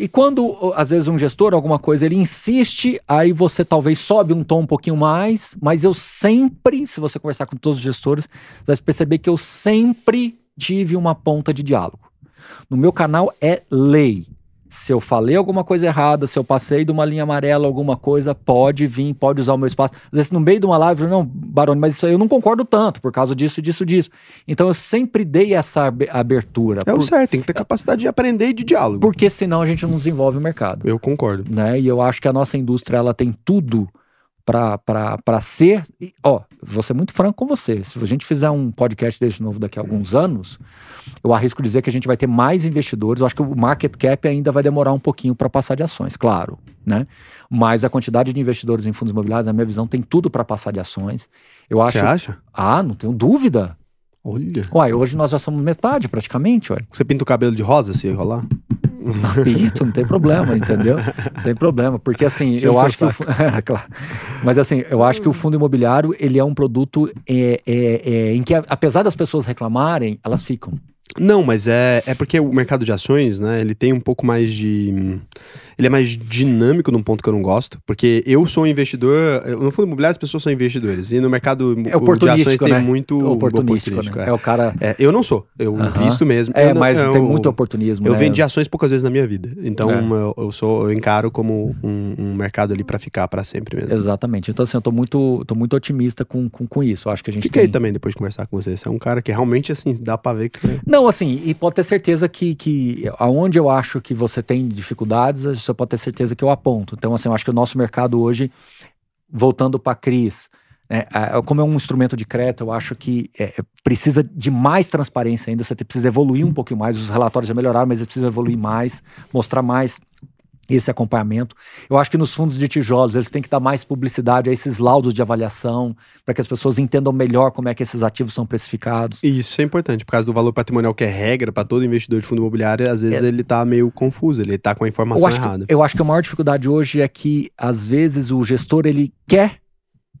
E quando, às vezes, um gestor, alguma coisa, ele insiste, aí você talvez sobe um tom um pouquinho mais, mas eu sempre, se você conversar com todos os gestores, você vai perceber que eu sempre tive uma ponta de diálogo. No meu canal é lei. Se eu falei alguma coisa errada, se eu passei de uma linha amarela alguma coisa, pode vir, pode usar o meu espaço. Às vezes, no meio de uma live, não, Barone, mas isso aí eu não concordo tanto por causa disso, disso, disso. Então, eu sempre dei essa abertura. É o por... certo, tem que ter capacidade de aprender e de diálogo. Porque senão a gente não desenvolve o mercado. Eu concordo. Né? E eu acho que a nossa indústria, ela tem tudo para ser. E, ó, vou ser muito franco com você. Se a gente fizer um podcast desse novo daqui a alguns anos, eu arrisco dizer que a gente vai ter mais investidores. Eu acho que o market cap ainda vai demorar um pouquinho para passar de ações, claro. Né? Mas a quantidade de investidores em fundos imobiliários, na minha visão, tem tudo para passar de ações. Eu acho. Você acha? Ah, não tenho dúvida. Olha. Uai, hoje nós já somos metade praticamente, uai. Você pinta o cabelo de rosa se rolar? Pito, não tem problema, entendeu? Não tem problema, porque assim, Gente, eu acho que. É, claro. Mas assim, eu acho que o fundo imobiliário ele é um produto é, é, é, em que, apesar das pessoas reclamarem, elas ficam. Não, mas é, é porque o mercado de ações, né, ele tem um pouco mais de ele é mais dinâmico num ponto que eu não gosto, porque eu sou um investidor, no fundo imobiliário as pessoas são investidores, e no mercado é oportunístico, de ações né? tem muito oportunístico. É oportunístico né? é. é. o cara... É, eu não sou, eu uh-huh. visto mesmo. É, mas eu, é tem muito oportunismo. Eu né? vendi ações poucas vezes na minha vida, então eu, é. eu, sou, eu encaro como um, um mercado ali para ficar para sempre mesmo. Exatamente, então assim, eu tô muito, tô muito otimista com, com, com isso, eu acho que a gente Fiquei tem... também depois de conversar com você, você é um cara que realmente assim, dá para ver que... Não, assim, e pode ter certeza que, que aonde eu acho que você tem dificuldades, você pode ter certeza que eu aponto. Então, assim, eu acho que o nosso mercado hoje, voltando para né, a Cris, é, como é um instrumento de crédito, eu acho que é, é, precisa de mais transparência ainda. Você precisa evoluir um pouquinho mais. Os relatórios já melhoraram, mas você precisa evoluir mais, mostrar mais esse acompanhamento. Eu acho que nos fundos de tijolos eles têm que dar mais publicidade a esses laudos de avaliação, para que as pessoas entendam melhor como é que esses ativos são precificados. E isso é importante, por causa do valor patrimonial que é regra para todo investidor de fundo imobiliário, às vezes é... ele está meio confuso, ele está com a informação eu errada. Que, eu acho que a maior dificuldade hoje é que às vezes o gestor ele quer,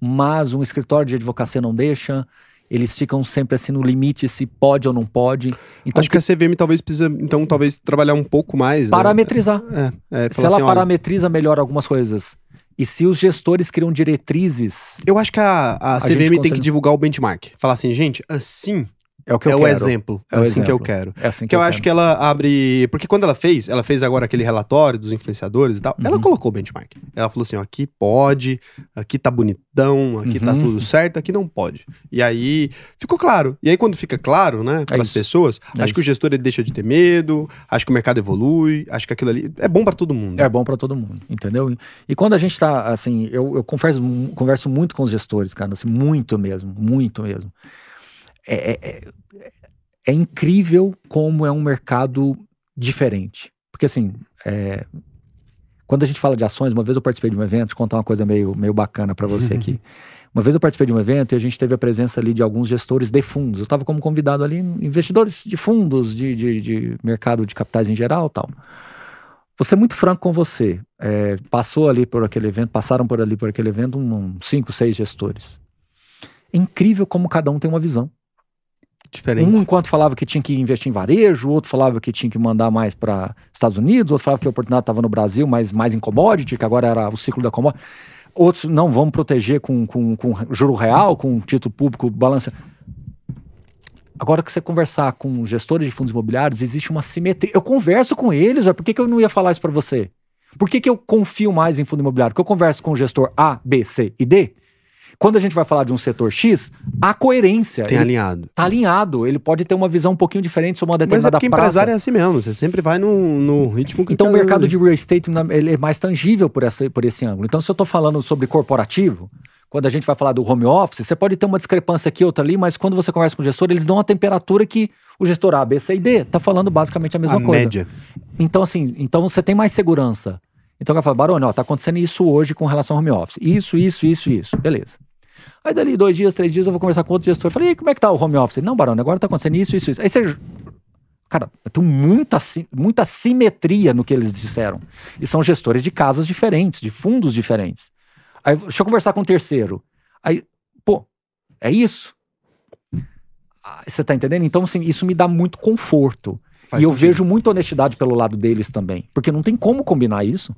mas um escritório de advocacia não deixa eles ficam sempre assim no limite se pode ou não pode. Então, Acho que, que a tipo, CVM talvez precisa, então, talvez trabalhar um pouco mais. Né? Parametrizar. Né? É, é, se assim, ela assim, parametriza olha... melhor algumas coisas. E se os gestores criam diretrizes. Eu acho que a, a, a CVM tem consegue... que divulgar o benchmark. Falar assim, gente, assim é o que eu é quero. O exemplo. É, é assim exemplo. que eu quero. É assim que, que eu, eu acho que ela abre. Porque quando ela fez, ela fez agora aquele relatório dos influenciadores e tal. Uhum. Ela colocou o benchmark. Ela falou assim: ó, aqui pode, aqui tá bonitão, aqui tá uhum. tá tudo certo, aqui não pode. E aí ficou claro. E aí, quando fica claro, né, para as é pessoas, é acho isso. que o gestor ele deixa de ter medo, acho que o mercado evolui, acho que aquilo ali é bom para todo mundo. É bom para todo mundo, entendeu? E quando a gente tá, assim, eu, eu converso, converso muito com os gestores, cara, assim, muito mesmo, muito mesmo. É, é, é, é incrível como é um mercado diferente. Porque assim, é, quando a gente fala de ações, uma vez eu participei de um evento, contar uma coisa meio, meio bacana para você aqui. Uma vez eu participei de um evento e a gente teve a presença ali de alguns gestores de fundos. Eu estava como convidado ali, investidores de fundos, de, de, de, mercado de capitais em geral tal. Vou ser muito franco com você. É, passou ali por aquele evento, passaram por ali por aquele evento um, um, cinco, seis gestores. É incrível como cada um tem uma visão. Diferente. Um enquanto falava que tinha que investir em varejo, outro falava que tinha que mandar mais para Estados Unidos, outro falava que a oportunidade estava no Brasil, mas mais em commodity, que agora era o ciclo da commodity. Outros, não, vamos proteger com, com, com juro real, com título público, balança. Agora que você conversar com gestores de fundos imobiliários, existe uma simetria. Eu converso com eles, por que, que eu não ia falar isso para você? Por que, que eu confio mais em fundo imobiliário? Porque eu converso com o gestor A, B, C e D, quando a gente vai falar de um setor X, há coerência. Tem alinhado. Tá alinhado. Ele pode ter uma visão um pouquinho diferente sobre uma determinada Mas é porque praça. empresário é assim mesmo. Você sempre vai no, no ritmo que Então tá o mercado de real estate ele é mais tangível por, essa, por esse ângulo. Então se eu estou falando sobre corporativo, quando a gente vai falar do home office, você pode ter uma discrepância aqui, outra ali, mas quando você conversa com o gestor, eles dão uma temperatura que o gestor A, B, C e D está falando basicamente a mesma a coisa. Média. Então, assim, então você tem mais segurança. Então, o cara fala, Barone, ó, tá acontecendo isso hoje com relação ao home office. Isso, isso, isso, isso. Beleza. Aí dali dois dias, três dias, eu vou conversar com outro gestor. Falei, e como é que tá o home office? não, Barão, agora tá acontecendo isso, isso, isso. Aí você. Cara, tem muita, muita simetria no que eles disseram. E são gestores de casas diferentes, de fundos diferentes. Aí, deixa eu conversar com o um terceiro. Aí, pô, é isso? Ah, você tá entendendo? Então, assim, isso me dá muito conforto. Faz e eu vejo muita honestidade pelo lado deles também. Porque não tem como combinar isso.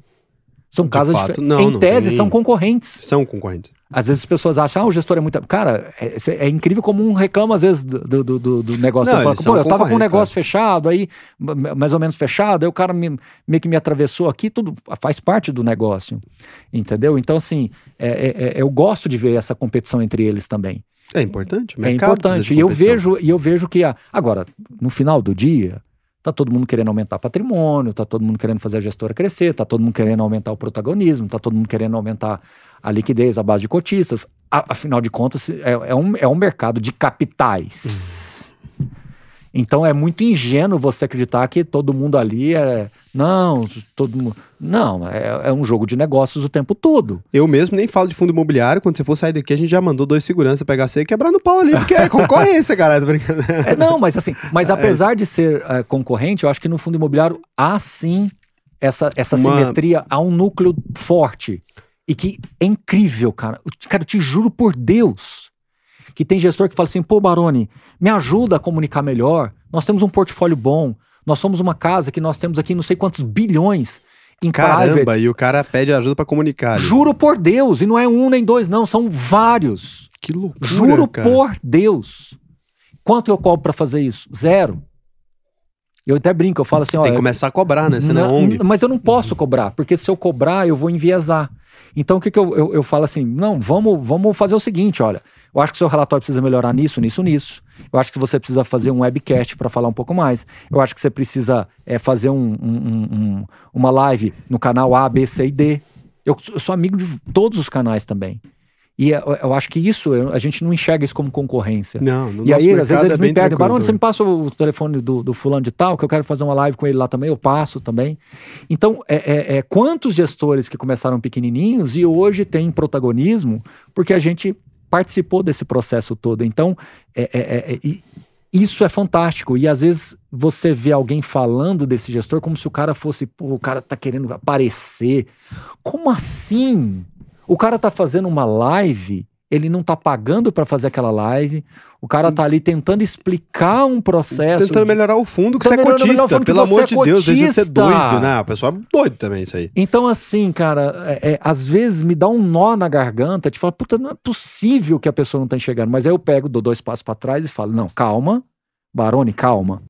São casas de não, Em não, tese, são concorrentes. São concorrentes. Às vezes as pessoas acham, ah, o gestor é muito. Cara, é, é incrível como um reclama, às vezes, do, do, do, do negócio. Não, eu, falo, Pô, eu tava com um negócio cara. fechado, aí, mais ou menos fechado, aí o cara me, meio que me atravessou aqui, tudo faz parte do negócio. Entendeu? Então, assim, é, é, é eu gosto de ver essa competição entre eles também. É importante, É importante. E eu vejo, e eu vejo que a... agora, no final do dia, Tá todo mundo querendo aumentar patrimônio, tá todo mundo querendo fazer a gestora crescer, tá todo mundo querendo aumentar o protagonismo, tá todo mundo querendo aumentar a liquidez, a base de cotistas. A, afinal de contas, é, é um, é um mercado de capitais. Uhum. Então é muito ingênuo você acreditar que todo mundo ali é. Não, todo mundo. Não, é, é, um jogo de negócios o tempo todo. Eu mesmo nem falo de fundo imobiliário. Quando você for sair daqui, a gente já mandou dois seguranças pegar você e quebrar no pau ali, porque é concorrência, cara. É, não, mas assim, mas é. apesar de ser é, concorrente, eu acho que no fundo imobiliário há sim essa, essa Uma... simetria, há um núcleo forte. E que é incrível, cara. Cara, eu te juro por Deus que tem gestor que fala assim: pô, Baroni, me ajuda a comunicar melhor. Nós temos um portfólio bom. Nós somos uma casa que nós temos aqui não sei quantos bilhões em Caramba, private. e o cara pede ajuda para comunicar. Ali. Juro por Deus, e não é um nem dois, não, são vários. Que loucura. Juro cara. por Deus. Quanto eu cobro para fazer isso? Zero. Eu até brinco, eu falo assim: Tem ó, que começar a cobrar, né? Você é não, não é ONG. Mas eu não posso uhum. cobrar, porque se eu cobrar, eu vou enviesar. Então, o que, que eu, eu, eu falo assim? Não, vamos, vamos fazer o seguinte: olha, eu acho que o seu relatório precisa melhorar nisso, nisso, nisso. Eu acho que você precisa fazer um webcast para falar um pouco mais. Eu acho que você precisa é, fazer um, um, um, uma live no canal A, B, C e D. Eu, eu sou amigo de todos os canais também. E é, é, eu acho que isso, a gente não enxerga isso como concorrência. Não, no E aí, às vezes, eles é me pedem, Barão, você me passa o telefone do, do, fulano de tal, que eu quero fazer uma live com ele lá também, eu passo também. Então, é, é, é quantos gestores que começaram pequenininhos e hoje têm protagonismo, porque a gente participou desse processo todo. Então, é, é isso é fantástico. E às vezes você vê alguém falando desse gestor como se o cara fosse, o cara tá querendo aparecer. Como assim? O cara tá fazendo uma live, ele não tá pagando para fazer aquela live. O cara tá ali tentando explicar um processo. Tentando de... melhorar o fundo que você é cotista. Pelo amor de Deus, deixa de ser doido, né? O pessoal é doido também isso aí. Então, assim, cara, é, é, às vezes me dá um nó na garganta, te fala, puta, não é possível que a pessoa não tá enxergando. Mas aí eu pego, dou dois passos para trás e falo, não, calma, Barone, calma.